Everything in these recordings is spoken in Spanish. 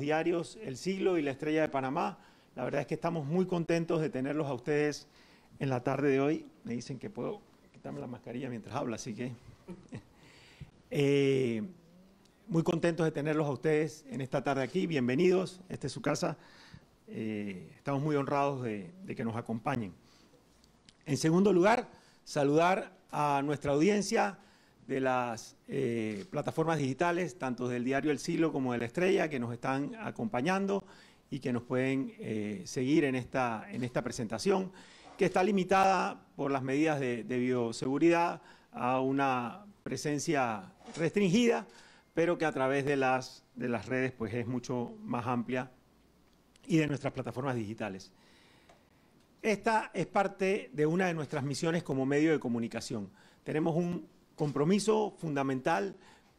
diarios El Siglo y La Estrella de Panamá. La verdad es que estamos muy contentos de tenerlos a ustedes en la tarde de hoy. Me dicen que puedo quitarme la mascarilla mientras hablo, así que... Eh, muy contentos de tenerlos a ustedes en esta tarde aquí. Bienvenidos, esta es su casa. Eh, estamos muy honrados de que nos acompañen. En segundo lugar, saludar a nuestra audiencia de las eh, plataformas digitales, tanto del diario El Silo como de La Estrella, que nos están acompañando y que nos pueden eh, seguir en esta, en esta presentación, que está limitada por las medidas de, de bioseguridad a una presencia restringida, pero que a través de las, de las redes pues, es mucho más amplia y de nuestras plataformas digitales. Esta es parte de una de nuestras misiones como medio de comunicación. Tenemos un compromiso fundamental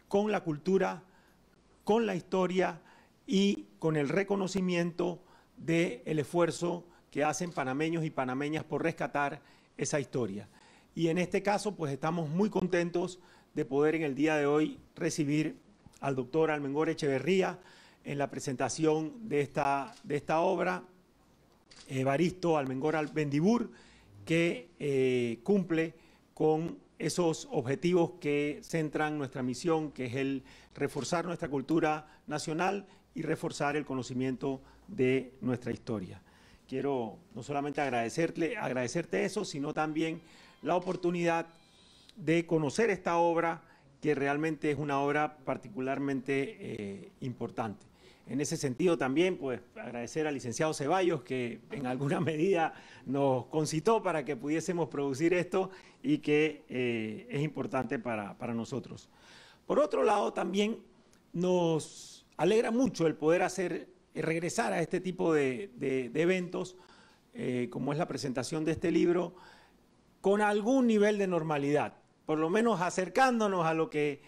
con la cultura, con la historia y con el reconocimiento del el esfuerzo que hacen panameños y panameñas por rescatar esa historia. Y en este caso, pues estamos muy contentos de poder en el día de hoy recibir al doctor Almengor Echeverría en la presentación de esta, de esta obra, Evaristo Almengor Bendibur, que eh, cumple con esos objetivos que centran nuestra misión, que es el reforzar nuestra cultura nacional y reforzar el conocimiento de nuestra historia. Quiero no solamente agradecerle, agradecerte eso, sino también la oportunidad de conocer esta obra, que realmente es una obra particularmente eh, importante. En ese sentido también, pues agradecer al licenciado Ceballos que en alguna medida nos concitó para que pudiésemos producir esto y que eh, es importante para, nosotros. Por otro lado, también nos alegra mucho el poder hacer, eh, regresar a este tipo de, eventos, eh, como es la presentación de este libro, con algún nivel de normalidad, por lo menos acercándonos a lo que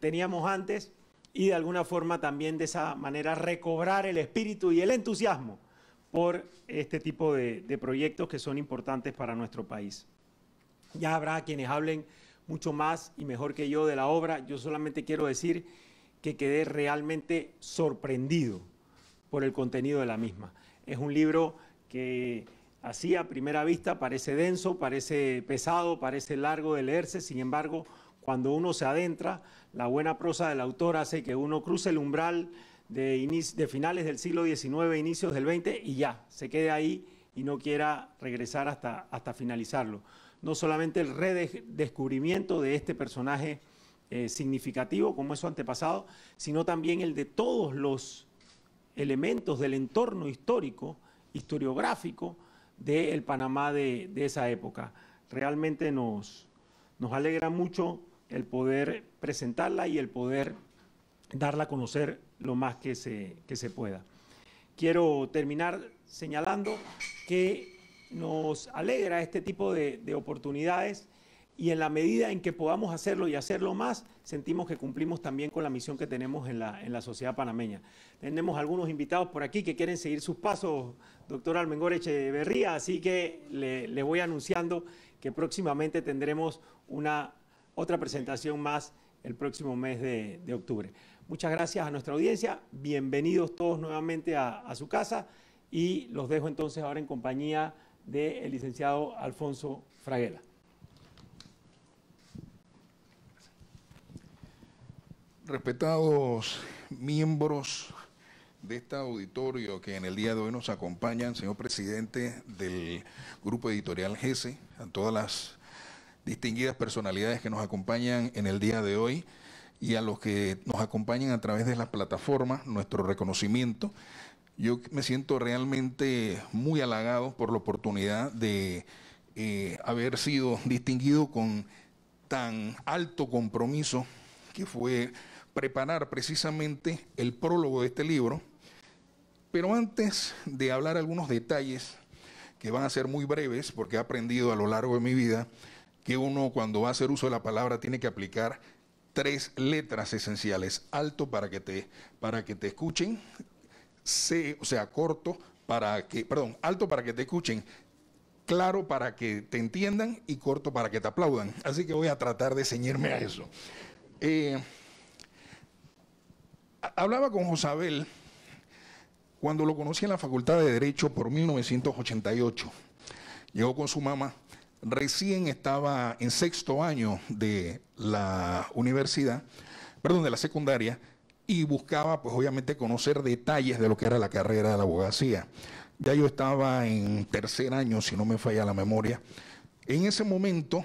teníamos antes y de alguna forma también de esa manera recobrar el espíritu y el entusiasmo por este tipo de, proyectos que son importantes para nuestro país. Ya habrá quienes hablen mucho más y mejor que yo de la obra. Yo solamente quiero decir que quedé realmente sorprendido por el contenido de la misma. Es un libro que así a primera vista parece denso, parece pesado, parece largo de leerse, sin embargo, cuando uno se adentra, la buena prosa del autor hace que uno cruce el umbral de, finales del siglo XIX, inicios del XX y ya, se quede ahí y no quiera regresar hasta, hasta finalizarlo. No solamente el redescubrimiento de este personaje eh, significativo como es su antepasado, sino también el de todos los elementos del entorno histórico, historiográfico del Panamá de, esa época. Realmente nos, nos alegra mucho el poder presentarla y el poder darla a conocer lo más que se, se pueda. Quiero terminar señalando que nos alegra este tipo de, oportunidades y en la medida en que podamos hacerlo y hacerlo más, sentimos que cumplimos también con la misión que tenemos en la, en la sociedad panameña. Tenemos algunos invitados por aquí que quieren seguir sus pasos, doctor Almengor Echeverría, así que le, le voy anunciando que próximamente tendremos una otra presentación más el próximo mes de, octubre. Muchas gracias a nuestra audiencia, bienvenidos todos nuevamente a, su casa y los dejo entonces ahora en compañía del licenciado Alfonso Fraguela. Respetados miembros de este auditorio que en el día de hoy nos acompañan, señor presidente del Grupo Editorial GESE, e, a todas las distinguidas personalidades que nos acompañan en el día de hoy y a los que nos acompañan a través de las plataformas, nuestro reconocimiento. Yo me siento realmente muy halagado por la oportunidad de eh, haber sido distinguido con tan alto compromiso que fue preparar precisamente el prólogo de este libro. Pero antes de hablar algunos detalles que van a ser muy breves porque he aprendido a lo largo de mi vida, que uno cuando va a hacer uso de la palabra tiene que aplicar tres letras esenciales. Alto para que te, para que te escuchen, o sea, corto para que, perdón, alto para que te escuchen, claro para que te entiendan y corto para que te aplaudan. Así que voy a tratar de ceñirme a eso. Eh, hablaba con Josabel cuando lo conocí en la Facultad de Derecho por 1988. Llegó con su mamá recién estaba en sexto año de la universidad, perdón, de la secundaria, y buscaba, pues obviamente, conocer detalles de lo que era la carrera de la abogacía. Ya yo estaba en tercer año, si no me falla la memoria. En ese momento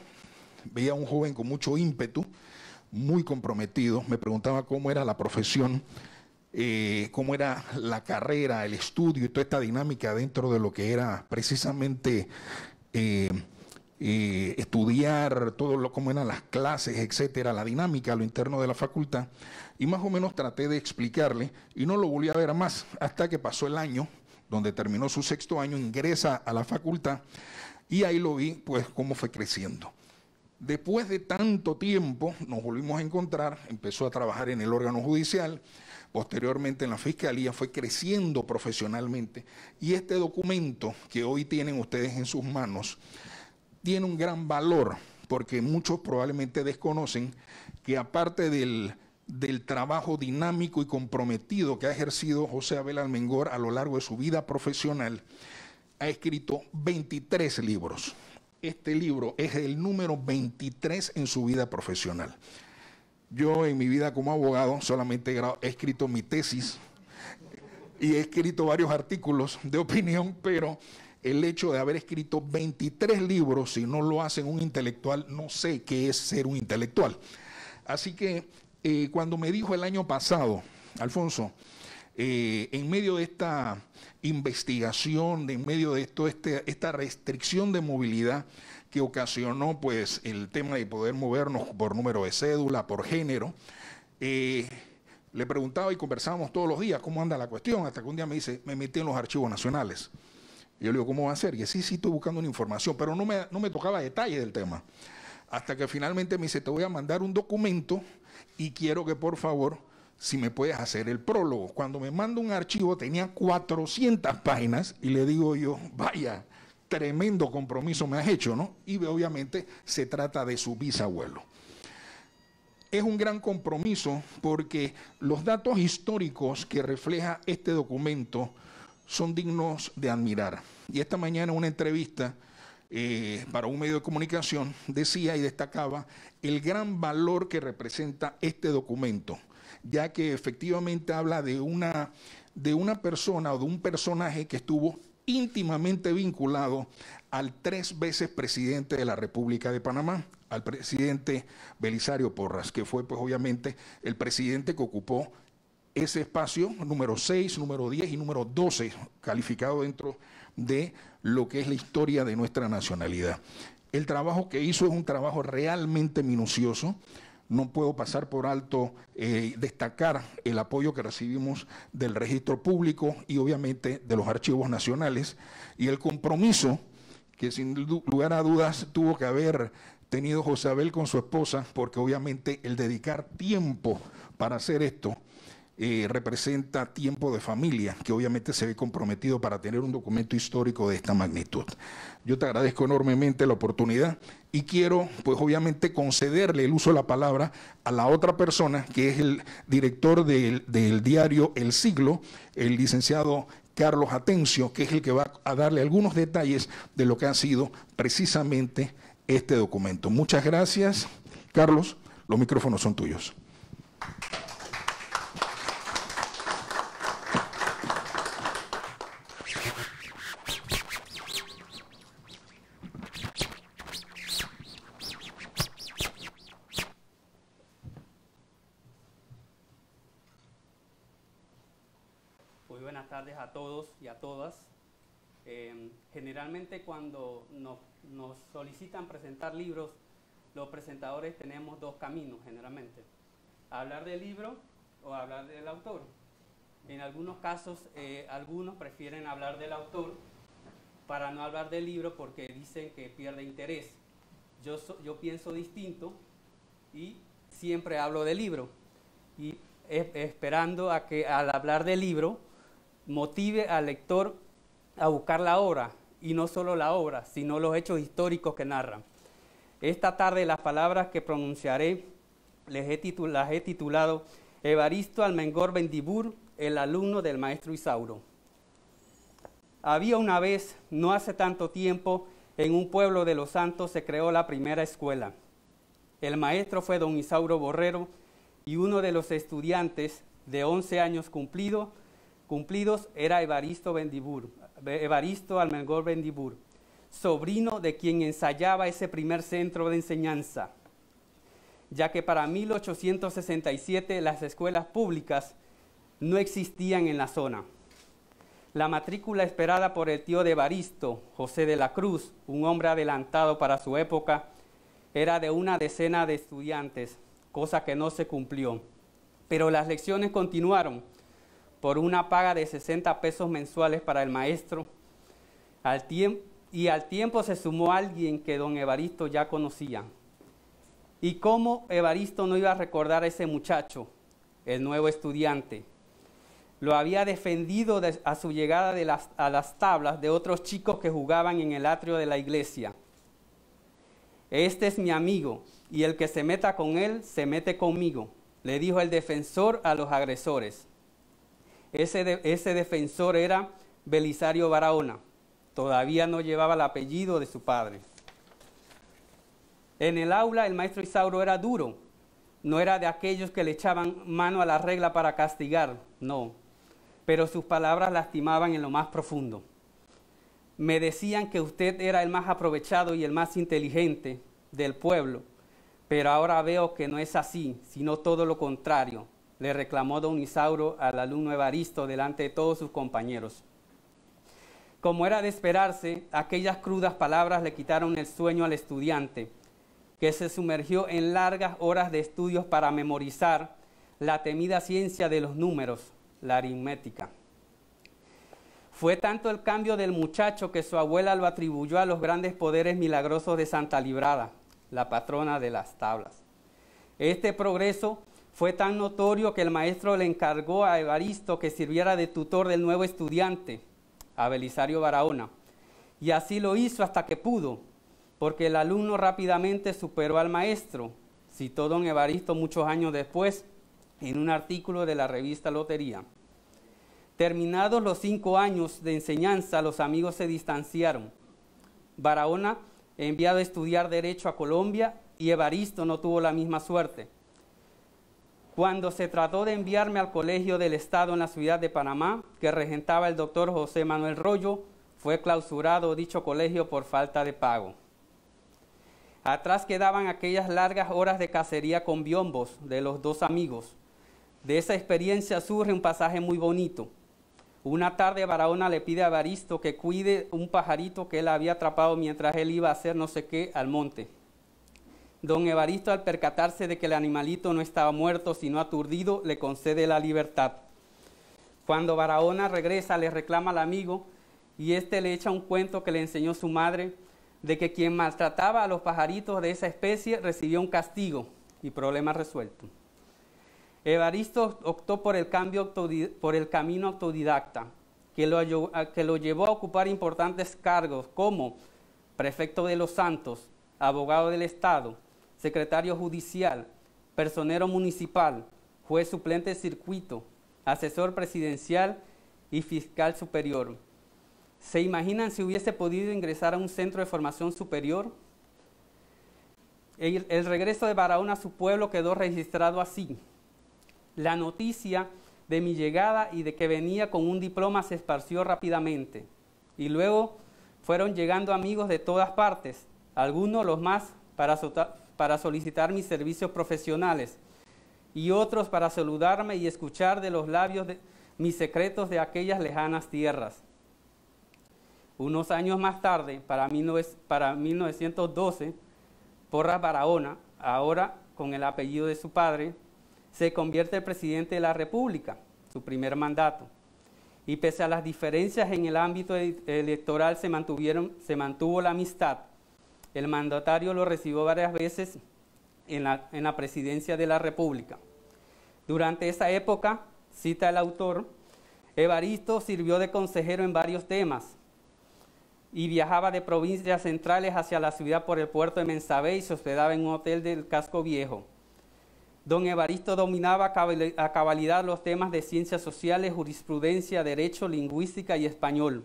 veía a un joven con mucho ímpetu, muy comprometido, me preguntaba cómo era la profesión, eh, cómo era la carrera, el estudio y toda esta dinámica dentro de lo que era precisamente eh, eh, estudiar todo lo como eran las clases, etcétera, la dinámica, a lo interno de la facultad, y más o menos traté de explicarle, y no lo volví a ver más hasta que pasó el año, donde terminó su sexto año, ingresa a la facultad, y ahí lo vi, pues, cómo fue creciendo. Después de tanto tiempo nos volvimos a encontrar, empezó a trabajar en el órgano judicial, posteriormente en la fiscalía, fue creciendo profesionalmente y este documento que hoy tienen ustedes en sus manos tiene un gran valor, porque muchos probablemente desconocen que aparte del, trabajo dinámico y comprometido que ha ejercido José Abel Almengor a lo largo de su vida profesional, ha escrito 23 libros. Este libro es el número 23 en su vida profesional. Yo en mi vida como abogado solamente he escrito mi tesis y he escrito varios artículos de opinión, pero el hecho de haber escrito 23 libros, si no lo hacen un intelectual, no sé qué es ser un intelectual. Así que eh, cuando me dijo el año pasado, Alfonso, eh, en medio de esta investigación, en medio de esto, este, esta restricción de movilidad que ocasionó pues el tema de poder movernos por número de cédula, por género, eh, le preguntaba y conversábamos todos los días cómo anda la cuestión, hasta que un día me dice, me metí en los archivos nacionales yo le digo, ¿cómo va a ser? Y sí, sí, estoy buscando una información, pero no me, no me tocaba detalle del tema. Hasta que finalmente me dice, te voy a mandar un documento y quiero que por favor, si me puedes hacer el prólogo. Cuando me manda un archivo tenía 400 páginas y le digo yo, vaya, tremendo compromiso me has hecho, ¿no? Y obviamente se trata de su bisabuelo es un gran compromiso porque los datos históricos que refleja este documento son dignos de admirar. Y esta mañana en una entrevista eh, para un medio de comunicación decía y destacaba el gran valor que representa este documento, ya que efectivamente habla de una, de una persona o de un personaje que estuvo íntimamente vinculado al tres veces presidente de la República de Panamá, al presidente Belisario Porras, que fue pues obviamente el presidente que ocupó ese espacio número 6, número 10 y número 12, calificado dentro de de lo que es la historia de nuestra nacionalidad. El trabajo que hizo es un trabajo realmente minucioso. No puedo pasar por alto eh, destacar el apoyo que recibimos del registro público y obviamente de los archivos nacionales y el compromiso que sin lugar a dudas tuvo que haber tenido Abel con su esposa, porque obviamente el dedicar tiempo para hacer esto eh, representa tiempo de familia, que obviamente se ve comprometido para tener un documento histórico de esta magnitud. Yo te agradezco enormemente la oportunidad y quiero, pues obviamente, concederle el uso de la palabra a la otra persona, que es el director del, del diario El Siglo, el licenciado Carlos Atencio, que es el que va a darle algunos detalles de lo que ha sido precisamente este documento. Muchas gracias, Carlos. Los micrófonos son tuyos. todos y a todas. Em, generalmente cuando nos, solicitan presentar libros, los presentadores tenemos dos caminos generalmente. Hablar del libro o hablar del autor. En algunos casos, eh, algunos prefieren hablar del autor para no hablar del libro porque dicen que pierde interés. Yo, yo pienso distinto y siempre hablo del libro. Y esperando a que al hablar del libro motive al lector a buscar la obra, y no solo la obra, sino los hechos históricos que narra. Esta tarde las palabras que pronunciaré las he titulado Evaristo Almengor Bendibur, el alumno del maestro Isauro. Había una vez, no hace tanto tiempo, en un pueblo de los santos se creó la primera escuela. El maestro fue don Isauro Borrero y uno de los estudiantes de 11 años cumplido cumplidos era Evaristo Bendibur, Evaristo Almengor Bendibur, sobrino de quien ensayaba ese primer centro de enseñanza, ya que para 1867 las escuelas públicas no existían en la zona. La matrícula esperada por el tío de Evaristo, José de la Cruz, un hombre adelantado para su época, era de una decena de estudiantes, cosa que no se cumplió. Pero las lecciones continuaron por una paga de 60 pesos mensuales para el maestro. y al tiempo se sumó alguien que don Evaristo ya conocía. ¿Y cómo Evaristo no iba a recordar a ese muchacho, el nuevo estudiante? Lo había defendido a su llegada a las tablas de otros chicos que jugaban en el atrio de la iglesia. Este es mi amigo, y el que se meta con él, se mete conmigo, le dijo el defensor a los agresores. Ese, defensor era Belisario Barahona. Todavía no llevaba el apellido de su padre. En el aula el maestro Isauro era duro. No era de aquellos que le echaban mano a la regla para castigar, no. Pero sus palabras lastimaban en lo más profundo. Me decían que usted era el más aprovechado y el más inteligente del pueblo, pero ahora veo que no es así, sino todo lo contrario le reclamó don Isauro al alumno Evaristo delante de todos sus compañeros. Como era de esperarse, aquellas crudas palabras le quitaron el sueño al estudiante, que se sumergió en largas horas de estudios para memorizar la temida ciencia de los números, la aritmética. Fue tanto el cambio del muchacho que su abuela lo atribuyó a los grandes poderes milagrosos de Santa Librada, la patrona de las tablas. Este progreso fue tan notorio que el maestro le encargó a Evaristo que sirviera de tutor del nuevo estudiante, a Belisario Barahona. Y así lo hizo hasta que pudo, porque el alumno rápidamente superó al maestro, citó don Evaristo muchos años después en un artículo de la revista Lotería. Terminados los cinco años de enseñanza, los amigos se distanciaron. Barahona enviado a estudiar Derecho a Colombia y Evaristo no tuvo la misma suerte. Cuando se trató de enviarme al Colegio del Estado en la ciudad de Panamá, que regentaba el doctor José Manuel Rollo, fue clausurado dicho colegio por falta de pago. Atrás quedaban aquellas largas horas de cacería con biombos de los dos amigos. De esa experiencia surge un pasaje muy bonito. Una tarde Barahona le pide a Baristo que cuide un pajarito que él había atrapado mientras él iba a hacer no sé qué al monte. Don Evaristo, al percatarse de que el animalito no estaba muerto, sino aturdido, le concede la libertad. Cuando Barahona regresa, le reclama al amigo y éste le echa un cuento que le enseñó su madre de que quien maltrataba a los pajaritos de esa especie recibió un castigo y problema resuelto. Evaristo optó por el, cambio, por el camino autodidacta, que lo, que lo llevó a ocupar importantes cargos como prefecto de los santos, abogado del Estado, secretario judicial, personero municipal, juez suplente de circuito, asesor presidencial y fiscal superior. ¿Se imaginan si hubiese podido ingresar a un centro de formación superior? El, regreso de Barahona a su pueblo quedó registrado así. La noticia de mi llegada y de que venía con un diploma se esparció rápidamente. Y luego fueron llegando amigos de todas partes, algunos los más para, para solicitar mis servicios profesionales y otros para saludarme y escuchar de los labios mis secretos de aquellas lejanas tierras. Unos años más tarde, para, 1912, Porras Barahona, ahora con el apellido de su padre, se convierte en presidente de la República, su primer mandato. Y pese a las diferencias en el ámbito e-, electoral, se mantuvo la amistad el mandatario lo recibió varias veces en la, presidencia de la República. Durante esa época, cita el autor, Evaristo sirvió de consejero en varios temas y viajaba de provincias centrales hacia la ciudad por el puerto de Mensabé y se hospedaba en un hotel del casco viejo. Don Evaristo dominaba a cabalidad los temas de ciencias sociales, jurisprudencia, derecho, lingüística y español,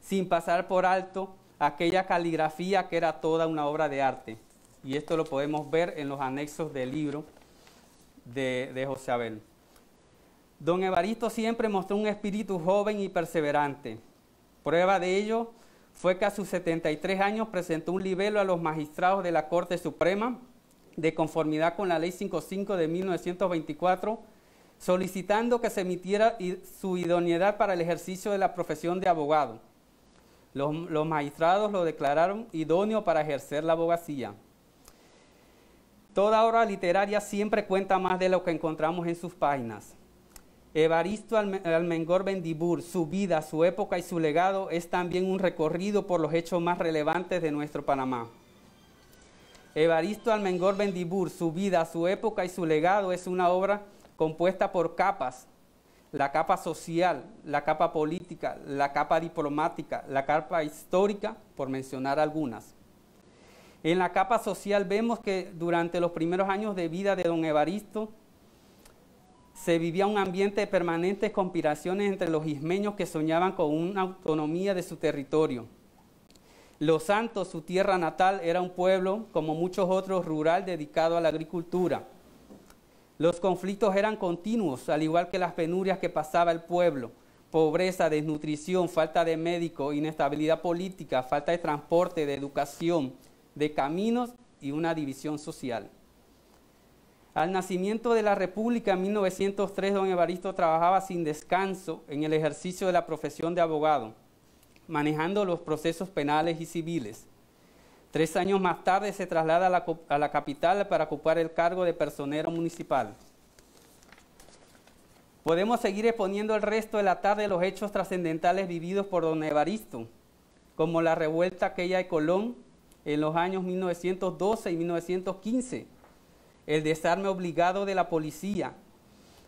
sin pasar por alto aquella caligrafía que era toda una obra de arte. Y esto lo podemos ver en los anexos del libro de, José Abel. Don Evaristo siempre mostró un espíritu joven y perseverante. Prueba de ello fue que a sus 73 años presentó un libelo a los magistrados de la Corte Suprema de conformidad con la Ley 55 de 1924, solicitando que se emitiera su idoneidad para el ejercicio de la profesión de abogado los, magistrados lo declararon idóneo para ejercer la abogacía. Toda obra literaria siempre cuenta más de lo que encontramos en sus páginas. Evaristo Almengor Bendibur, su vida, su época y su legado es también un recorrido por los hechos más relevantes de nuestro Panamá. Evaristo Almengor Bendibur, su vida, su época y su legado es una obra compuesta por capas la capa social, la capa política, la capa diplomática, la capa histórica, por mencionar algunas. En la capa social vemos que durante los primeros años de vida de don Evaristo se vivía un ambiente de permanentes conspiraciones entre los ismeños que soñaban con una autonomía de su territorio. Los Santos, su tierra natal, era un pueblo, como muchos otros, rural dedicado a la agricultura los conflictos eran continuos, al igual que las penurias que pasaba el pueblo. Pobreza, desnutrición, falta de médico, inestabilidad política, falta de transporte, de educación, de caminos y una división social. Al nacimiento de la República en 1903, don Evaristo trabajaba sin descanso en el ejercicio de la profesión de abogado, manejando los procesos penales y civiles. Tres años más tarde se traslada a la, capital para ocupar el cargo de personero municipal. Podemos seguir exponiendo el resto de la tarde los hechos trascendentales vividos por don Evaristo, como la revuelta aquella de Colón en los años 1912 y 1915, el desarme obligado de la policía,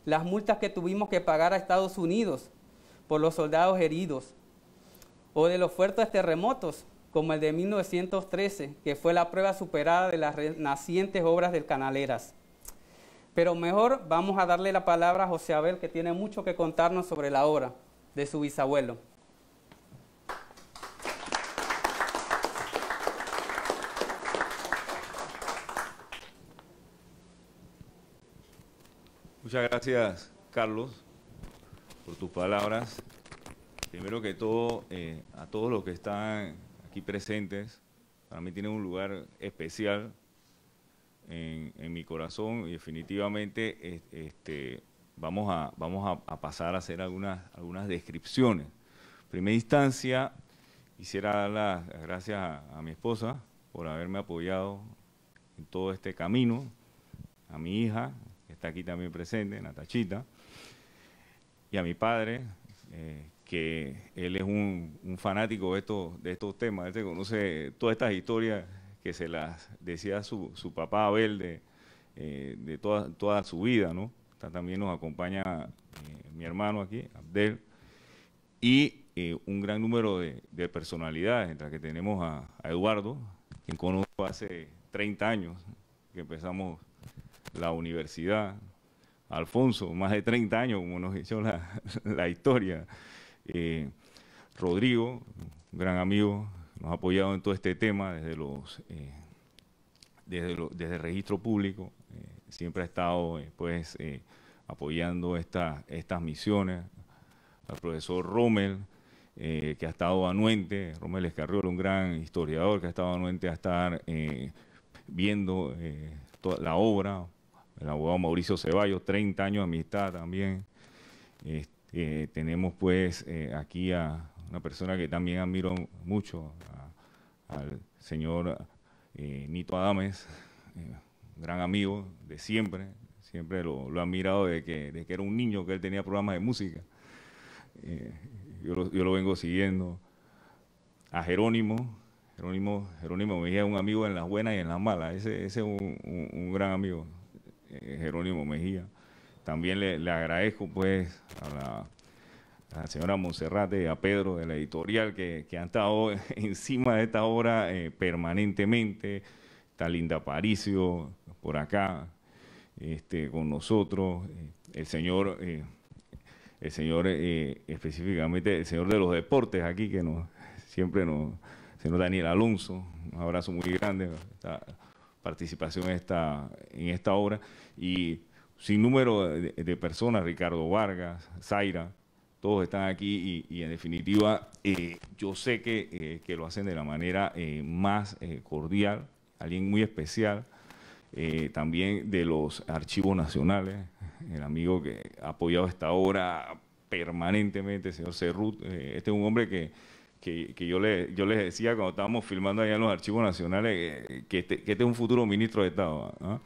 las multas que tuvimos que pagar a Estados Unidos por los soldados heridos, o de los fuertes terremotos como el de 1913, que fue la prueba superada de las renacientes obras del Canaleras. Pero mejor vamos a darle la palabra a José Abel, que tiene mucho que contarnos sobre la obra de su bisabuelo. Muchas gracias, Carlos, por tus palabras. Primero que todo, eh, a todos los que están presentes, para mí tienen un lugar especial en, mi corazón y definitivamente este, vamos, a, vamos a, pasar a hacer algunas, algunas descripciones. primera instancia, quisiera dar las gracias a, mi esposa por haberme apoyado en todo este camino, a mi hija, que está aquí también presente, Natachita, y a mi padre, eh, que él es un, fanático de estos, de estos temas, él este, conoce todas estas historias que se las decía su, papá Abel eh, de, toda, toda su vida, ¿no? También nos acompaña eh, mi hermano aquí, Abdel, y eh, un gran número de, personalidades, entre las que tenemos a, Eduardo, quien conozco hace 30 años, que empezamos la universidad, Alfonso, más de 30 años, como nos hizo la, la historia. Eh, Rodrigo, un gran amigo, nos ha apoyado en todo este tema desde los eh, desde, desde, el registro público. Eh, siempre ha estado pues apoyando estas misiones. Al profesor Rommel, que ha estado anuente, Rommel Escarriol, un gran historiador que ha estado anuente a estar viendo toda la obra. El abogado Mauricio Ceballos, 30 años de amistad también. Este, eh, tenemos pues eh, aquí a una persona que también admiro mucho, al señor eh, Nito Adames, gran amigo de siempre, siempre lo, ha admirado desde que, que era un niño que él tenía programas de música. Yo lo, vengo siguiendo. A Jerónimo, Jerónimo, Jerónimo Mejía es un amigo en las buenas y en las malas, ese, es un gran amigo, Jerónimo Mejía también le, agradezco pues a la, señora Monserrate y a Pedro de la editorial que, han estado encima de esta obra eh, permanentemente. Está Linda Paricio por acá este, con nosotros. Eh, el señor, eh, el señor específicamente, el señor de los deportes aquí que nos siempre nos, señor Daniel Alonso, un abrazo muy grande, esta participación esta, en esta obra. Y sin número de, personas, Ricardo Vargas, Zaira, todos están aquí y, en definitiva eh, yo sé eh, que, lo hacen de la manera eh, más cordial, alguien muy especial, también de los archivos nacionales, el amigo que ha apoyado esta obra permanentemente, señor Cerrut, este es un hombre que, yo, le, yo les decía cuando estábamos filmando allá en los archivos nacionales que, este, que este es un futuro ministro de Estado. ¿ah?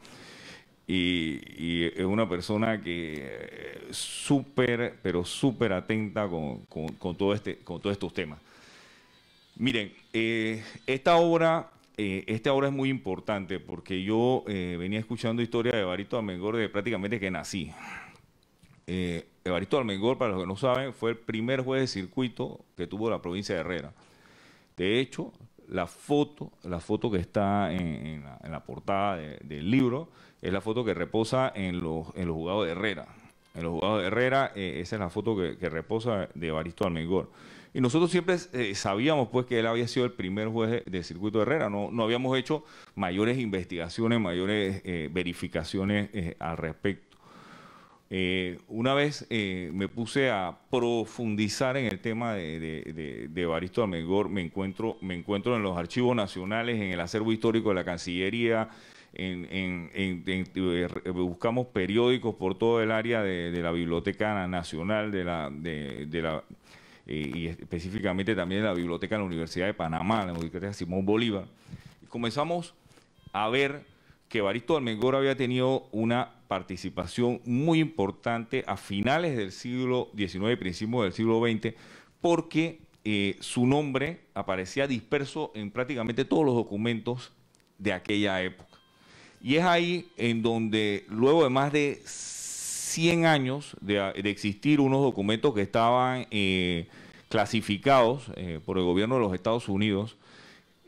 y, es una persona que eh, súper, pero súper atenta con, todo este, con todos estos temas. Miren, eh, esta obra... Eh, esta obra es muy importante porque yo venía escuchando historia de Evarito Almengor de prácticamente que nací. Evaristo Almengor, para los que no saben, fue el primer juez de circuito que tuvo la provincia de Herrera. De hecho, la foto, la foto que está en, la, portada del libro, es la foto que reposa en los, en los jugados de Herrera. En los jugados de Herrera, eh, esa es la foto que, reposa de Baristo Almegor. Y nosotros siempre eh, sabíamos pues que él había sido el primer juez del circuito de Herrera, no, no habíamos hecho mayores investigaciones, mayores eh, verificaciones al respecto. una vez me puse a profundizar en el tema de, de, de Baristo me encuentro, me encuentro en los archivos nacionales, en el acervo histórico de la Cancillería, eh, eh, buscamos periódicos por todo el área de, la Biblioteca Nacional, de la, eh, y específicamente también de la Biblioteca de la Universidad de Panamá, la Biblioteca Simón Bolívar. comenzamos a ver que Baristo Almengor había tenido una participación muy importante a finales del siglo XIX y principios del siglo XX, porque su nombre aparecía disperso en prácticamente todos los documentos de aquella época. Y es ahí en donde, luego de más de 100 años de, existir unos documentos que estaban eh, clasificados eh, por el gobierno de los Estados Unidos,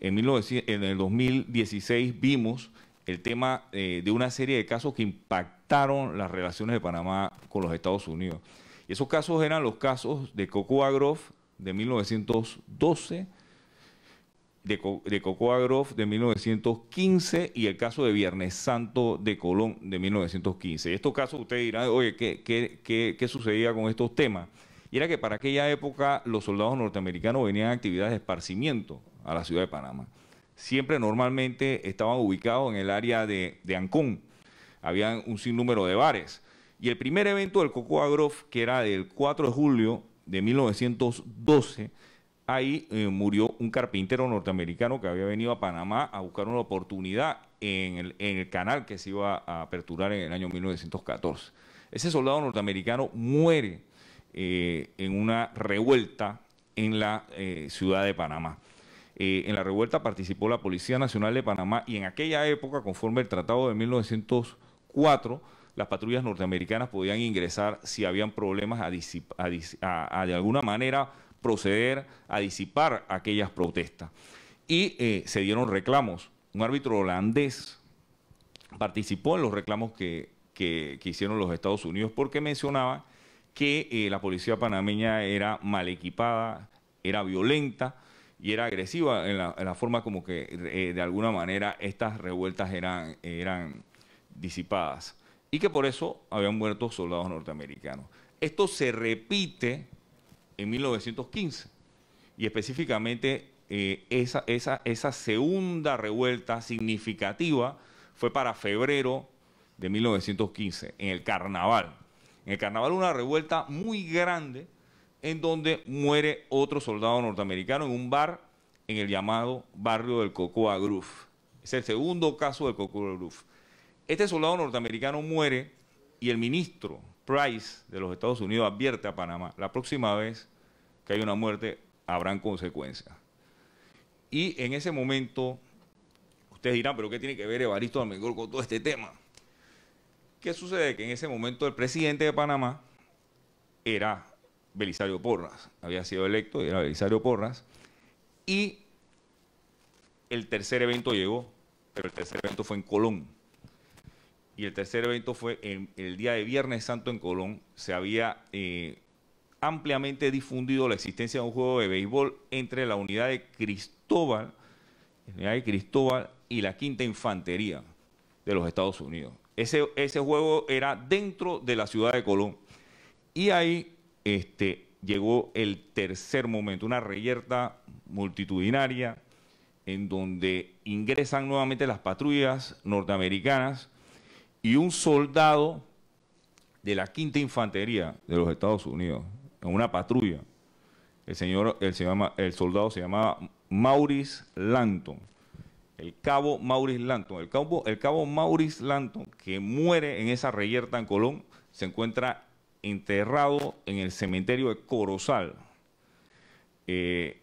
en, en el 2016 vimos el tema eh, de una serie de casos que impactaron las relaciones de Panamá con los Estados Unidos. Y esos casos eran los casos de Cocoa de 1912, de, de Cocoa Grove de 1915 y el caso de Viernes Santo de Colón de 1915. Estos casos ustedes dirán, oye, ¿qué, qué, sucedía con estos temas? Y era que para aquella época los soldados norteamericanos venían a actividades de esparcimiento a la ciudad de Panamá. Siempre normalmente estaban ubicados en el área de, de Ancón. Habían un sinnúmero de bares. Y el primer evento del Cocoa Grove, que era del 4 de julio de 1912, ahí eh, murió un carpintero norteamericano que había venido a Panamá a buscar una oportunidad en el, canal que se iba a aperturar en el año 1914. Ese soldado norteamericano muere eh, en una revuelta en la eh, ciudad de Panamá. en la revuelta participó la Policía Nacional de Panamá y en aquella época, conforme el Tratado de 1904, las patrullas norteamericanas podían ingresar si habían problemas a de alguna manera proceder a disipar aquellas protestas. Y eh, se dieron reclamos. Un árbitro holandés participó en los reclamos que, hicieron los Estados Unidos porque mencionaba que eh, la policía panameña era mal equipada, era violenta y era agresiva en la, forma como que eh, de alguna manera estas revueltas eran, eran disipadas y que por eso habían muerto soldados norteamericanos. Esto se repite en 1915. Y específicamente eh, esa, esa segunda revuelta significativa fue para febrero de 1915, en el carnaval. En el carnaval una revuelta muy grande en donde muere otro soldado norteamericano en un bar en el llamado barrio del Cocoa Groove. Es el segundo caso del Cocoa Groove. Este soldado norteamericano muere y el ministro Price de los Estados Unidos advierte a Panamá, la próxima vez hay una muerte, habrán consecuencias. Y en ese momento, ustedes dirán, pero ¿qué tiene que ver Evaristo Almengol con todo este tema? ¿Qué sucede? Que en ese momento el presidente de Panamá era Belisario Porras, había sido electo y era Belisario Porras, y el tercer evento llegó, pero el tercer evento fue en Colón. Y el tercer evento fue el día de Viernes Santo en Colón, se había eh, ampliamente difundido la existencia de un juego de béisbol entre la unidad de Cristóbal, y la Quinta Infantería de los Estados Unidos. Ese, juego era dentro de la ciudad de Colón. Y ahí este, llegó el tercer momento, una reyerta multitudinaria en donde ingresan nuevamente las patrullas norteamericanas y un soldado de la quinta infantería de los Estados Unidos, en una patrulla. El, señor, el, el soldado se llamaba Maurice Lanton. El cabo Maurice Lanton. El cabo, el cabo Maurice Lanton, que muere en esa reyerta en Colón, se encuentra enterrado en el cementerio de Corozal. Eh,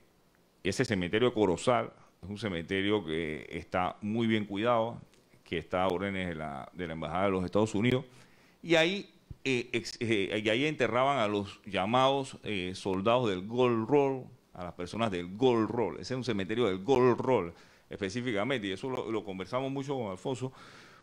ese cementerio de Corozal es un cementerio que está muy bien cuidado, que está a órdenes de la, de la Embajada de los Estados Unidos. Y ahí eh, eh, y ahí enterraban a los llamados eh, soldados del Gold Roll, a las personas del Gold Roll. Ese es un cementerio del Gold Roll específicamente, y eso lo, conversamos mucho con Alfonso,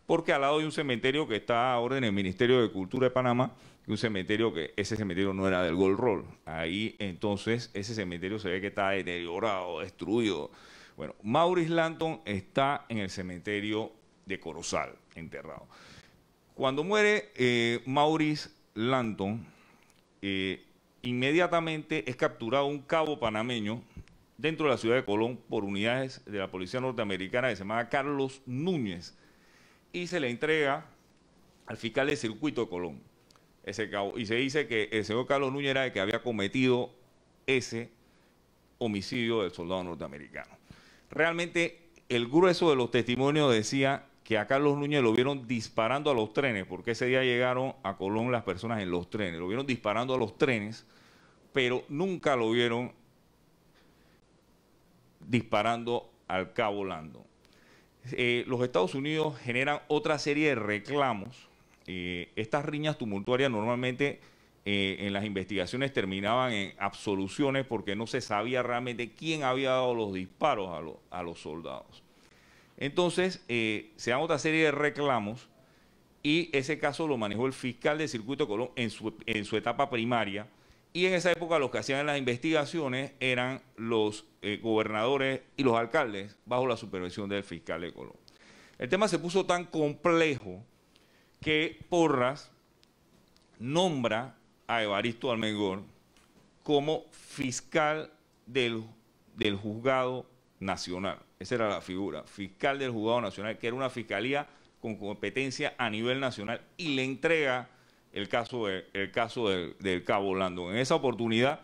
porque al lado de un cementerio que está ahora en el Ministerio de Cultura de Panamá, un cementerio que ese cementerio no era del Gold Roll. Ahí entonces ese cementerio se ve que está deteriorado, destruido. Bueno, Maurice Lanton está en el cementerio de Corozal, enterrado. Cuando muere eh, Maurice Lanton, eh, inmediatamente es capturado un cabo panameño dentro de la ciudad de Colón por unidades de la policía norteamericana que se llama Carlos Núñez y se le entrega al fiscal del circuito de Colón. Ese cabo, y se dice que el señor Carlos Núñez era el que había cometido ese homicidio del soldado norteamericano. Realmente el grueso de los testimonios decía que a Carlos Núñez lo vieron disparando a los trenes, porque ese día llegaron a Colón las personas en los trenes, lo vieron disparando a los trenes, pero nunca lo vieron disparando al cabo Lando. Eh, los Estados Unidos generan otra serie de reclamos. Eh, estas riñas tumultuarias normalmente eh, en las investigaciones terminaban en absoluciones porque no se sabía realmente quién había dado los disparos a, a los soldados. Entonces, eh, se dan otra serie de reclamos y ese caso lo manejó el fiscal del Circuito de Colón en su, etapa primaria. Y en esa época los que hacían las investigaciones eran los eh, gobernadores y los alcaldes bajo la supervisión del fiscal de Colón. El tema se puso tan complejo que Porras nombra a Evaristo Almengor como fiscal del juzgado nacional. Esa era la figura, fiscal del Juzgado Nacional, que era una fiscalía con competencia a nivel nacional y le entrega el caso, caso del, Cabo Orlando. En esa oportunidad,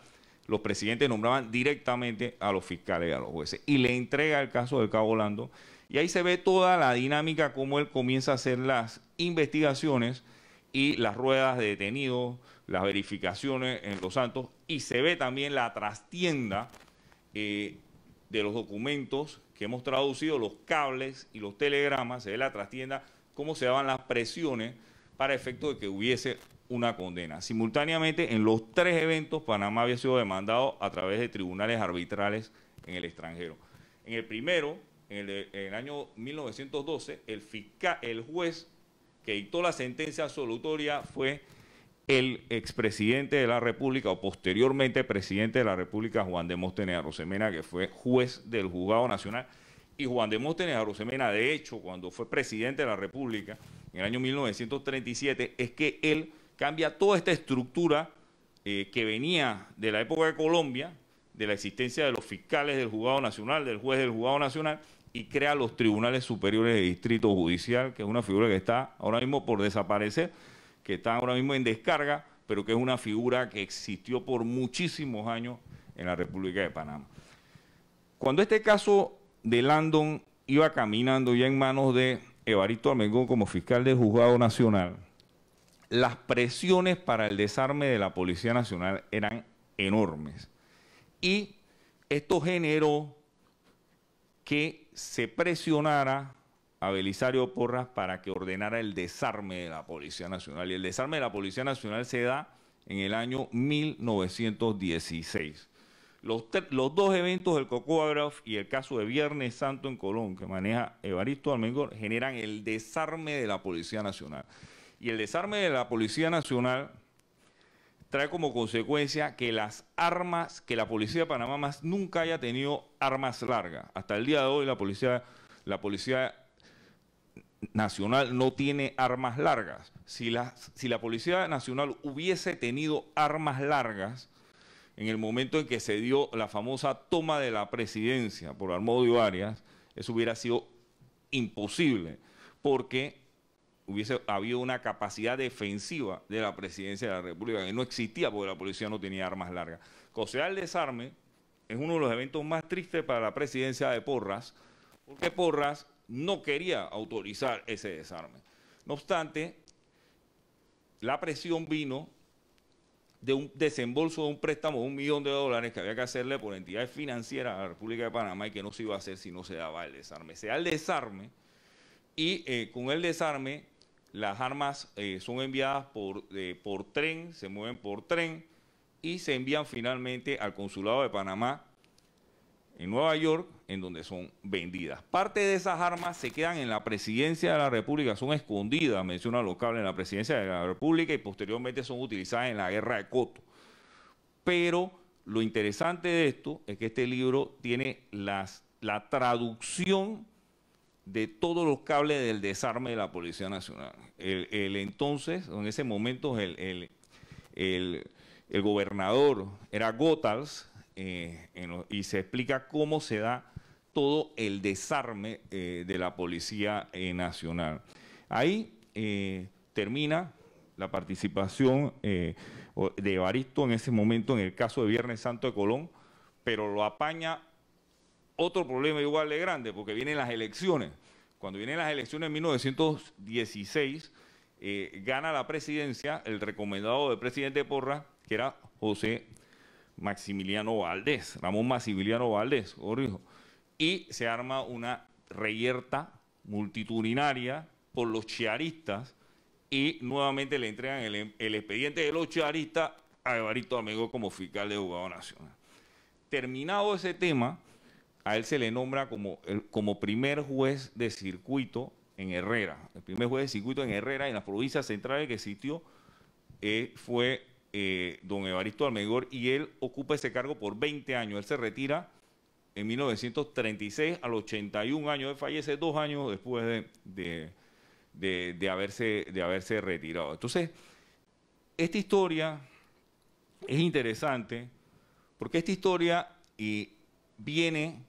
los presidentes nombraban directamente a los fiscales y a los jueces y le entrega el caso del Cabo Orlando. Y ahí se ve toda la dinámica, cómo él comienza a hacer las investigaciones y las ruedas de detenidos, las verificaciones en Los Santos, y se ve también la trastienda eh, de los documentos que hemos traducido los cables y los telegramas de la trastienda, cómo se daban las presiones para efecto de que hubiese una condena. Simultáneamente, en los tres eventos, Panamá había sido demandado a través de tribunales arbitrales en el extranjero. En el primero, en el, en el año 1912, el, fiscal, el juez que dictó la sentencia absolutoria fue el expresidente de la República o posteriormente presidente de la República, Juan Demóstenes rosemena que fue juez del Juzgado Nacional. Y Juan Demóstenes rosemena de hecho, cuando fue presidente de la República en el año 1937, es que él cambia toda esta estructura eh, que venía de la época de Colombia, de la existencia de los fiscales del Juzgado Nacional, del juez del Juzgado Nacional, y crea los tribunales superiores de distrito judicial, que es una figura que está ahora mismo por desaparecer que está ahora mismo en descarga, pero que es una figura que existió por muchísimos años en la República de Panamá. Cuando este caso de Landon iba caminando ya en manos de Evaristo Almengón como fiscal de Juzgado Nacional, las presiones para el desarme de la Policía Nacional eran enormes. Y esto generó que se presionara a Belisario Porras para que ordenara el desarme de la Policía Nacional. Y el desarme de la Policía Nacional se da en el año 1916. Los, dos eventos del Cocógraf y el caso de Viernes Santo en Colón, que maneja Evaristo Almengor, generan el desarme de la Policía Nacional. Y el desarme de la Policía Nacional trae como consecuencia que las armas, que la Policía de Panamá nunca haya tenido armas largas. Hasta el día de hoy la Policía, la policía Nacional no tiene armas largas. Si la, si la Policía Nacional hubiese tenido armas largas en el momento en que se dio la famosa toma de la presidencia por Armodio Arias, eso hubiera sido imposible, porque hubiese habido una capacidad defensiva de la presidencia de la República, que no existía porque la policía no tenía armas largas. Cosear el desarme es uno de los eventos más tristes para la presidencia de Porras, porque Porras no quería autorizar ese desarme. No obstante, la presión vino de un desembolso de un préstamo de un millón de dólares que había que hacerle por entidades financieras a la República de Panamá y que no se iba a hacer si no se daba el desarme. Se da el desarme y eh, con el desarme las armas eh, son enviadas eh, por tren, se mueven por tren y se envían finalmente al Consulado de Panamá en Nueva York, en donde son vendidas. Parte de esas armas se quedan en la presidencia de la República, son escondidas, menciona los cables, en la presidencia de la República y posteriormente son utilizadas en la guerra de Coto. Pero lo interesante de esto es que este libro tiene las, la traducción de todos los cables del desarme de la Policía Nacional. El, entonces, en ese momento, el, el, el gobernador era Gotals, eh, y se explica cómo se da todo el desarme eh, de la Policía eh, Nacional. Ahí termina la participación de Evaristo en ese momento, en el caso de Viernes Santo de Colón, pero lo apaña otro problema igual de grande, porque vienen las elecciones. Cuando vienen las elecciones en 1916, gana la presidencia el recomendado del presidente Porra, que era José Maximiliano Valdés, Ramón Maximiliano Valdés, orijo, y se arma una reyerta multitudinaria por los chiaristas y nuevamente le entregan el, expediente de los chiaristas a Evaristo Amigo como fiscal de abogado nacional. Terminado ese tema, a él se le nombra como, el, como primer juez de circuito en Herrera. El primer juez de circuito en Herrera, en las provincias centrales que existió, eh, fue eh, don Evaristo Almegor y él ocupa ese cargo por 20 años. Él se retira en 1936 a los 81 años. Él fallece dos años después de, de, haberse, de haberse retirado. Entonces, esta historia es interesante porque esta historia eh, viene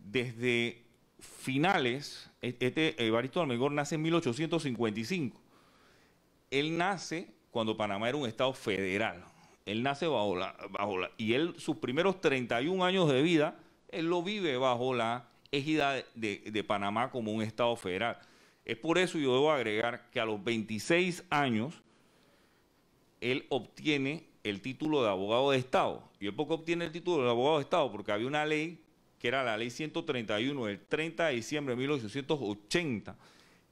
desde finales. E-, este Evaristo Almegor nace en 1855. Él nace cuando Panamá era un Estado federal. Él nace bajo la, bajo y él sus primeros 31 años de vida, él lo vive bajo la ejida de, Panamá como un Estado federal. Es por eso yo debo agregar que a los 26 años, él obtiene el título de abogado de Estado. ¿Y él por obtiene el título de abogado de Estado? Porque había una ley, que era la ley 131 del 30 de diciembre de 1880,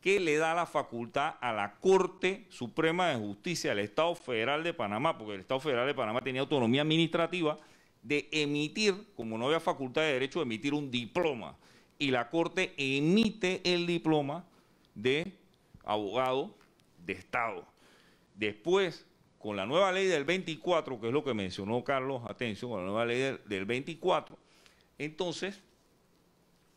que le da la facultad a la Corte Suprema de Justicia del Estado Federal de Panamá, porque el Estado Federal de Panamá tenía autonomía administrativa, de emitir, como no había facultad de derecho, de emitir un diploma. Y la Corte emite el diploma de abogado de Estado. Después, con la nueva ley del 24, que es lo que mencionó Carlos, atención, con la nueva ley del, del 24, entonces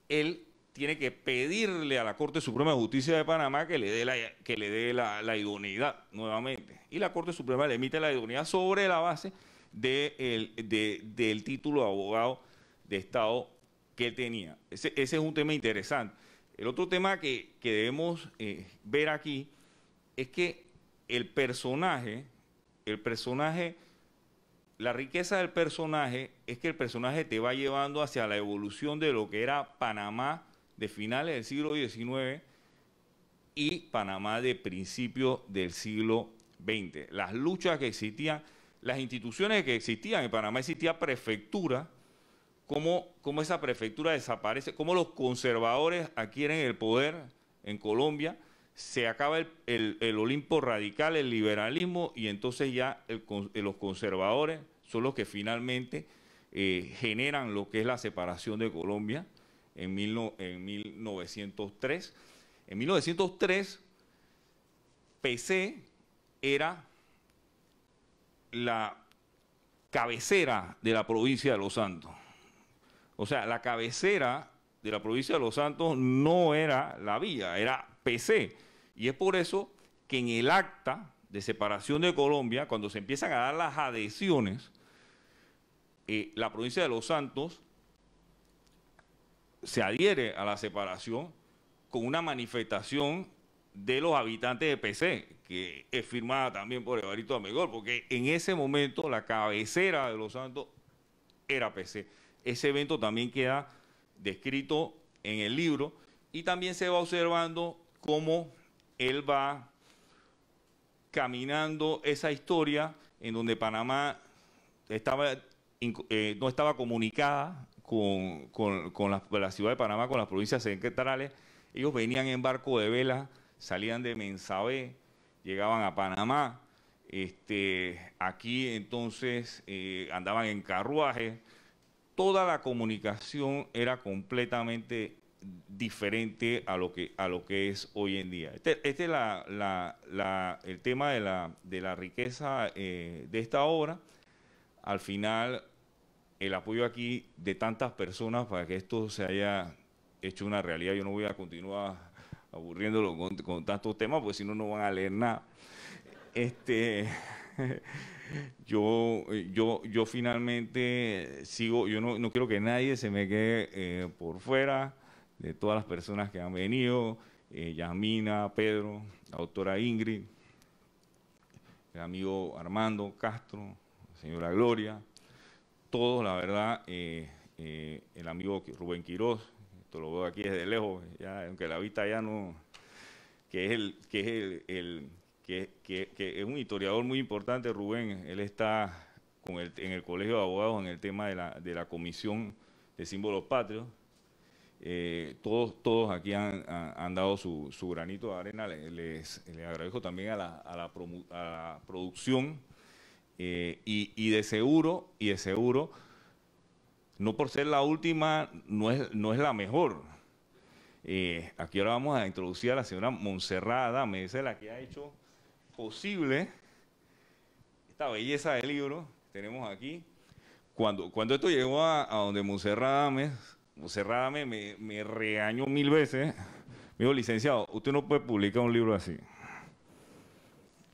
el tiene que pedirle a la Corte Suprema de Justicia de Panamá que le dé la, que le dé la, idoneidad nuevamente. Y la Corte Suprema le emite la idoneidad sobre la base del título de abogado de Estado que él tenía. Ese, es un tema interesante. El otro tema que, debemos eh, ver aquí es que el personaje, el personaje, la riqueza del personaje es que el personaje te va llevando hacia la evolución de lo que era Panamá de finales del siglo XIX y Panamá de principios del siglo XX. Las luchas que existían, las instituciones que existían en Panamá, existía prefectura, cómo, esa prefectura desaparece, cómo los conservadores adquieren el poder en Colombia, se acaba el, Olimpo radical, el liberalismo, y entonces ya eh, los conservadores son los que finalmente eh, generan lo que es la separación de Colombia en, 1903. En 1903, PC era la cabecera de la provincia de Los Santos. O sea, la cabecera de la provincia de Los Santos no era la vía, era PC. Y es por eso que en el acta de separación de Colombia, cuando se empiezan a dar las adhesiones, eh, la provincia de Los Santos se adhiere a la separación con una manifestación de los habitantes de PC, que es firmada también por Evarito Amegol, porque en ese momento la cabecera de Los Santos era PC. Ese evento también queda descrito en el libro y también se va observando cómo él va caminando esa historia en donde Panamá estaba, eh, no estaba comunicada con, con, la, ciudad de Panamá, con las provincias centrales. Ellos venían en barco de vela, salían de Mensabé, llegaban a Panamá. Este, aquí entonces eh, andaban en carruaje. Toda la comunicación era completamente diferente a lo que, a lo que es hoy en día. Este, este es el tema de la, de la riqueza eh, de esta obra. Al final el apoyo aquí de tantas personas para que esto se haya hecho una realidad. Yo no voy a continuar aburriéndolo con, tantos temas, porque si no, no van a leer nada. Este, yo, yo, yo finalmente sigo, yo no, no quiero que nadie se me quede eh, por fuera de todas las personas que han venido, eh, Yamina, Pedro, la doctora Ingrid, el amigo Armando Castro, señora Gloria, todos, la verdad, eh, eh, el amigo Rubén Quirós, esto lo veo aquí desde lejos, ya, aunque la vista ya no, que es el, que es el, que, que, que, es un historiador muy importante, Rubén, él está con en el Colegio de Abogados en el tema de la, de la Comisión de Símbolos Patrios. Eh, todos, todos aquí han, dado su, granito de arena. Les, agradezco también a la, a la, a la producción eh, y, de seguro, y de seguro, no por ser la última, no es, no es la mejor. Eh, aquí ahora vamos a introducir a la señora Monserrada, me dice la que ha hecho posible esta belleza del libro que tenemos aquí. Cuando, cuando esto llegó a, donde Monserrada me, Monserrada me, me, reañó mil veces, me dijo, licenciado, usted no puede publicar un libro así.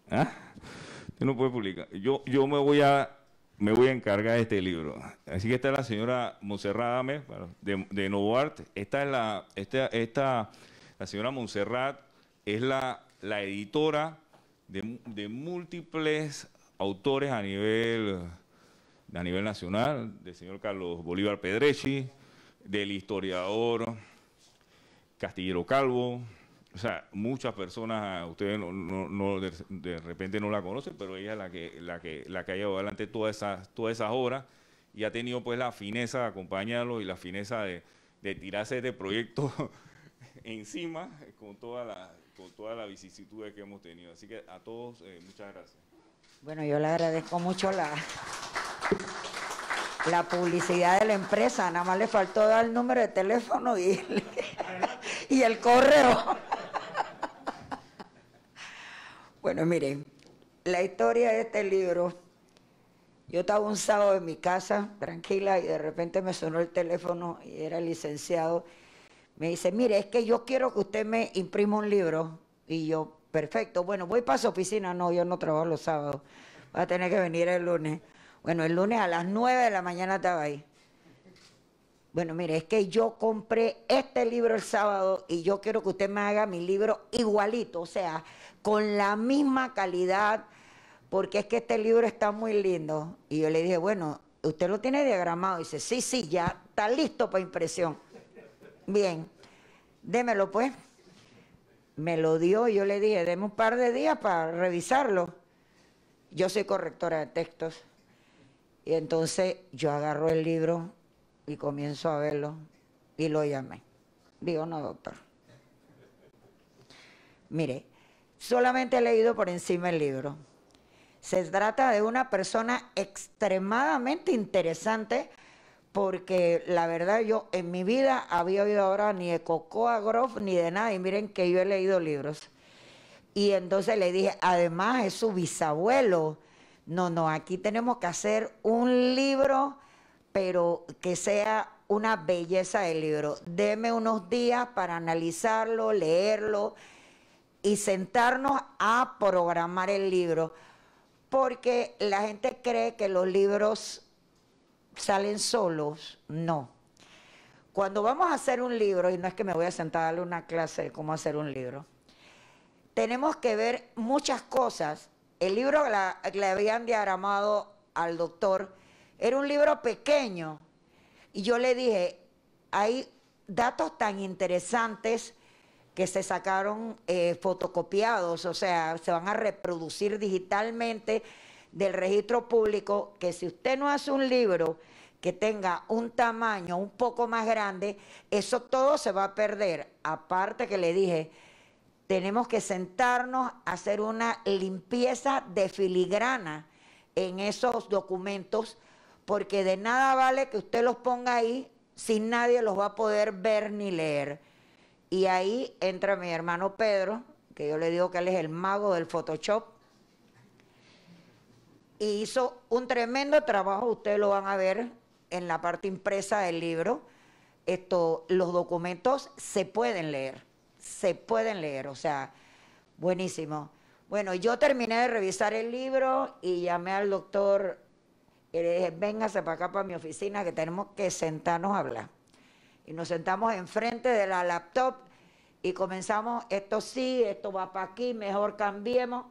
¿Ah? no puede publicar. Yo, yo me voy a me voy a encargar de este libro. Así que esta es la señora Monserrat Dame de, de Novoart. Esta es la, esta, esta, señora Monserrat es la, la editora de, múltiples autores a nivel, a nivel nacional, del señor Carlos Bolívar Pedrechi, del historiador Castillero Calvo, o sea, muchas personas, ustedes no, de, repente no la conocen, pero ella es la que, la que, la que ha llevado adelante todas esas, todas esas obras y ha tenido pues la fineza de acompañarlo y la fineza de, tirarse este proyecto encima con toda la, con toda vicisitudes que hemos tenido. Así que a todos, eh, muchas gracias. Bueno, yo le agradezco mucho la, la publicidad de la empresa, nada más le faltó dar el número de teléfono y, y el correo. Bueno, mire, la historia de este libro, yo estaba un sábado en mi casa, tranquila, y de repente me sonó el teléfono y era el licenciado. Me dice, mire, es que yo quiero que usted me imprima un libro. Y yo, perfecto, bueno, voy para su oficina. No, yo no trabajo los sábados, va a tener que venir el lunes. Bueno, el lunes a las 9 de la mañana estaba ahí. Bueno, mire, es que yo compré este libro el sábado y yo quiero que usted me haga mi libro igualito, o sea, con la misma calidad, porque es que este libro está muy lindo. Y yo le dije, bueno, usted lo tiene diagramado. Y dice, sí, sí, ya está listo para impresión. Bien, démelo pues. Me lo dio y yo le dije, deme un par de días para revisarlo. Yo soy correctora de textos. Y entonces yo agarro el libro y comienzo a verlo y lo llamé. Digo, no, doctor. Mire, Solamente he leído por encima el libro. Se trata de una persona extremadamente interesante porque la verdad yo en mi vida había oído ahora ni de Cocoa Groff ni de nada y miren que yo he leído libros. Y entonces le dije, además es su bisabuelo. No, no, aquí tenemos que hacer un libro, pero que sea una belleza el libro. Deme unos días para analizarlo, leerlo y sentarnos a programar el libro, porque la gente cree que los libros salen solos, no. Cuando vamos a hacer un libro, y no es que me voy a sentar a darle una clase de cómo hacer un libro, tenemos que ver muchas cosas. El libro que le habían diagramado al doctor era un libro pequeño. Y yo le dije, hay datos tan interesantes que se sacaron eh, fotocopiados, o sea, se van a reproducir digitalmente del registro público, que si usted no hace un libro que tenga un tamaño un poco más grande, eso todo se va a perder. Aparte que le dije, tenemos que sentarnos a hacer una limpieza de filigrana en esos documentos, porque de nada vale que usted los ponga ahí si nadie los va a poder ver ni leer. Y ahí entra mi hermano Pedro, que yo le digo que él es el mago del Photoshop. Y hizo un tremendo trabajo, ustedes lo van a ver en la parte impresa del libro. Esto, los documentos se pueden leer, se pueden leer, o sea, buenísimo. Bueno, yo terminé de revisar el libro y llamé al doctor y le dije, véngase para acá, para mi oficina, que tenemos que sentarnos a hablar y nos sentamos enfrente de la laptop y comenzamos, esto sí, esto va para aquí, mejor cambiemos.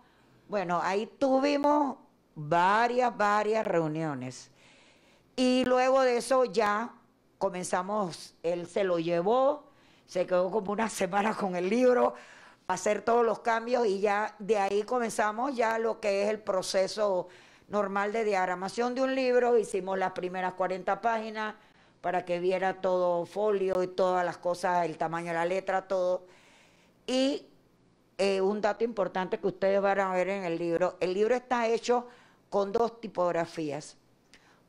Bueno, ahí tuvimos varias, varias reuniones. Y luego de eso ya comenzamos, él se lo llevó, se quedó como una semana con el libro, para hacer todos los cambios y ya de ahí comenzamos ya lo que es el proceso normal de diagramación de un libro, hicimos las primeras 40 páginas, para que viera todo folio y todas las cosas, el tamaño de la letra, todo. Y eh, un dato importante que ustedes van a ver en el libro, el libro está hecho con dos tipografías.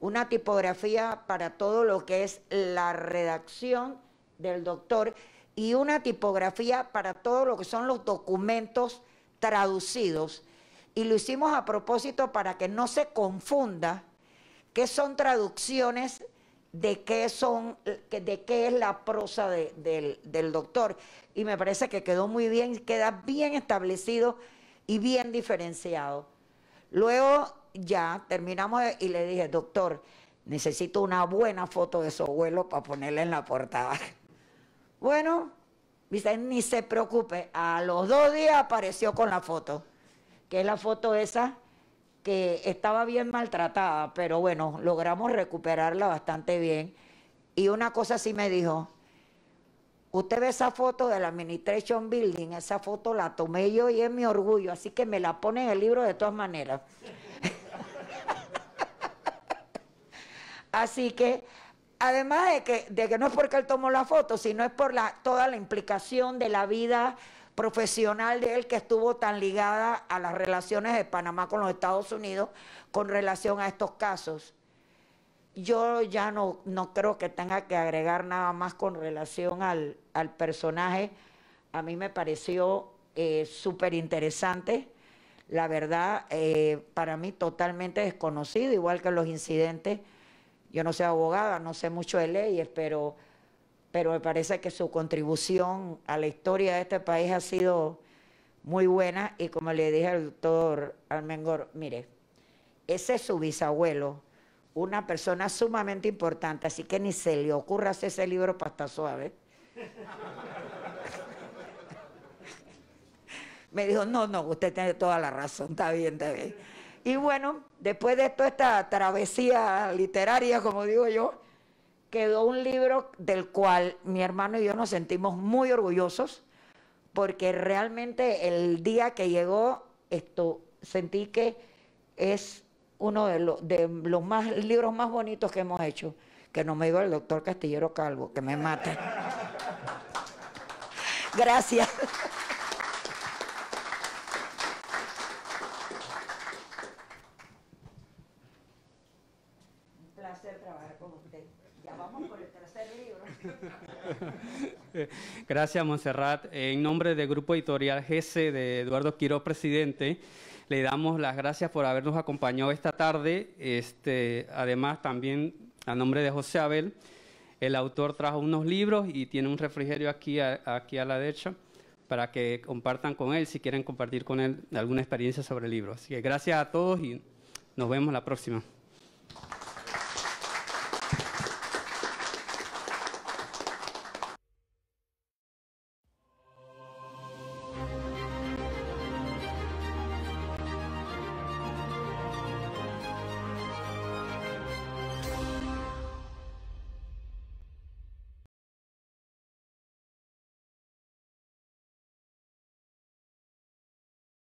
Una tipografía para todo lo que es la redacción del doctor y una tipografía para todo lo que son los documentos traducidos. Y lo hicimos a propósito para que no se confunda que son traducciones de qué son, de qué es la prosa del, doctor. Y me parece que quedó muy bien, queda bien establecido y bien diferenciado. Luego ya terminamos y le dije, doctor, necesito una buena foto de su abuelo para ponerle en la portada. Bueno, dice, ni se preocupe, a los dos días apareció con la foto, que es la foto esa que estaba bien maltratada, pero bueno, logramos recuperarla bastante bien. Y una cosa sí me dijo, usted ve esa foto del Administration Building, esa foto la tomé yo y es mi orgullo, así que me la pone en el libro de todas maneras. así que, además de que, de que no es porque él tomó la foto, sino es por la, toda la implicación de la vida profesional de él que estuvo tan ligada a las relaciones de Panamá con los Estados Unidos con relación a estos casos. Yo ya no, no creo que tenga que agregar nada más con relación al, al personaje. A mí me pareció eh, súper interesante, la verdad, eh, para mí totalmente desconocido, igual que los incidentes. Yo no soy abogada, no sé mucho de leyes, pero pero me parece que su contribución a la historia de este país ha sido muy buena y como le dije al doctor Almengor, mire, ese es su bisabuelo, una persona sumamente importante, así que ni se le ocurra hacer ese libro para estar suave. Me dijo, no, no, usted tiene toda la razón, está bien, está bien. Y bueno, después de toda esta travesía literaria, como digo yo, quedó un libro del cual mi hermano y yo nos sentimos muy orgullosos, porque realmente el día que llegó, esto sentí que es uno de, de los más, libros más bonitos que hemos hecho, que no me diga el doctor Castillero Calvo, que me mate. Gracias. Gracias, Monserrat. En nombre del Grupo Editorial GC de Eduardo Quiro, presidente, le damos las gracias por habernos acompañado esta tarde. Este, además, también a nombre de José Abel, el autor trajo unos libros y tiene un refrigerio aquí aquí a la derecha para que compartan con él si quieren compartir con él alguna experiencia sobre el libro. Así que gracias a todos y nos vemos la próxima.